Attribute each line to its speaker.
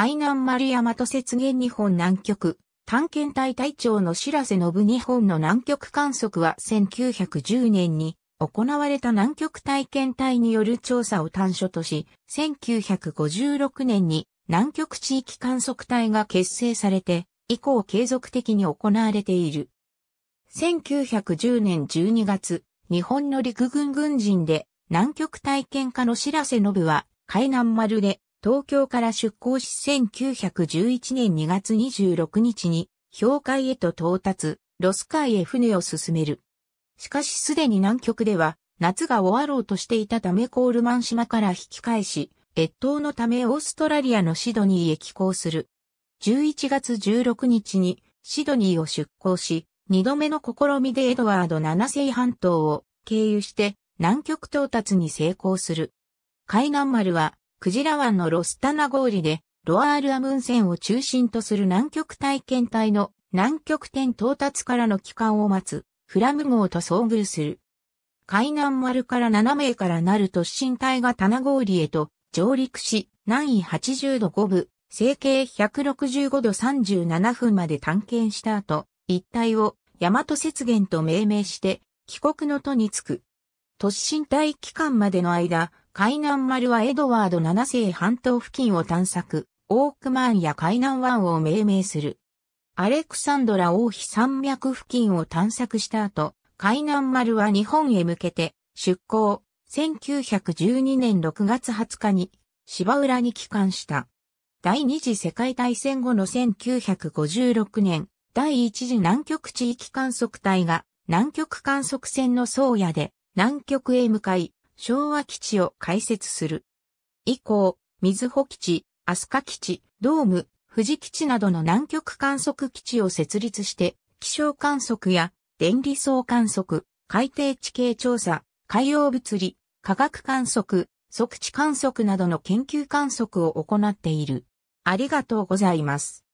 Speaker 1: 海南丸山と雪原日本南極、探検隊隊長の白瀬信日本の南極観測は1910年に行われた南極体験隊による調査を端緒とし、1956年に南極地域観測隊が結成されて、以降継続的に行われている。1910年12月、日本の陸軍軍人で南極体験家の白瀬信は海南丸で東京から出港し1911年2月26日に、氷海へと到達、ロス海へ船を進める。しかしすでに南極では、夏が終わろうとしていたためコールマン島から引き返し、越冬のためオーストラリアのシドニーへ寄港する。11月16日にシドニーを出港し、二度目の試みでエドワード7世半島を経由して南極到達に成功する。海南丸はクジラ湾のロスタナ氷で、ロアールアムン線を中心とする南極体験隊の南極点到達からの帰還を待つ、フラム号と遭遇する。海南丸から7名からなる突進隊が棚氷へと上陸し、南緯80度5分、整形165度37分まで探検した後、一帯を大和雪原と命名して、帰国の途に着く。突進隊期間までの間、海南丸はエドワード7世半島付近を探索、オークマンや海南湾を命名する。アレクサンドラ王妃山脈付近を探索した後、海南丸は日本へ向けて出港、1912年6月20日に芝浦に帰還した。第二次世界大戦後の1956年、第一次南極地域観測隊が南極観測船の宗谷で南極へ向かい、昭和基地を開設する。以降、水穂基地、飛鳥基地、ドーム、富士基地などの南極観測基地を設立して、気象観測や電離層観測、海底地形調査、海洋物理、科学観測、測地観測などの研究観測を行っている。ありがとうございます。